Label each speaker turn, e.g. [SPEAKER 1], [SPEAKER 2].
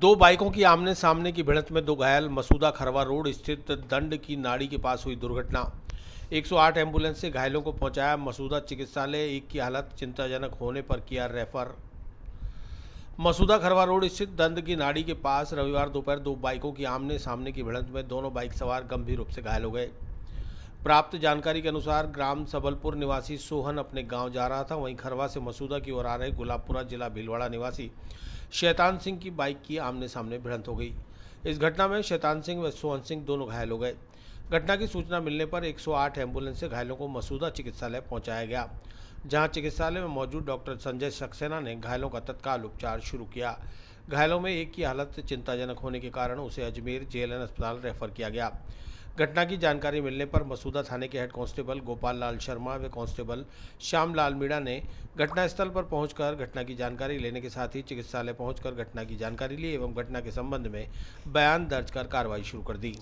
[SPEAKER 1] दो बाइकों की आमने सामने की भिड़ंत में दो घायल मसूदा खरवा रोड स्थित दंड की नाड़ी के पास हुई दुर्घटना 108 एम्बुलेंस से घायलों को पहुंचाया मसूदा चिकित्सालय एक की हालत चिंताजनक होने पर किया रेफर मसूदा खरवा रोड स्थित दंड की नाड़ी के पास रविवार दोपहर दो बाइकों की आमने सामने की भिड़ंत में दोनों बाइक सवार गंभीर रूप से घायल हो गए प्राप्त जानकारी के अनुसार ग्राम सबलपुर निवासी सोहन अपने गांव जा रहा था वहीं खरवा से मसूदा की ओर आ रहे गुलाबपुरा जिला भीलवाड़ा निवासी शैतान सिंह की बाइक की आमने सामने भिड़ंत हो गई इस घटना में शैतान सिंह व सोहन सिंह दोनों घायल हो गए घटना की सूचना मिलने पर 108 एम्बुलेंस से घायलों को मसूदा चिकित्सालय पहुंचाया गया जहां चिकित्सालय में मौजूद डॉक्टर संजय सक्सेना ने घायलों का तत्काल उपचार शुरू किया घायलों में एक की हालत चिंताजनक होने के कारण उसे अजमेर जेएलएन अस्पताल रेफर किया गया घटना की जानकारी मिलने पर मसूदा थाने के हेड कांस्टेबल गोपाल लाल शर्मा व कांस्टेबल श्याम लाल मीणा ने घटनास्थल पर पहुंचकर घटना की जानकारी लेने के साथ ही चिकित्सालय पहुंचकर घटना की जानकारी ली एवं घटना के संबंध में बयान दर्ज कर कार्रवाई शुरू कर दी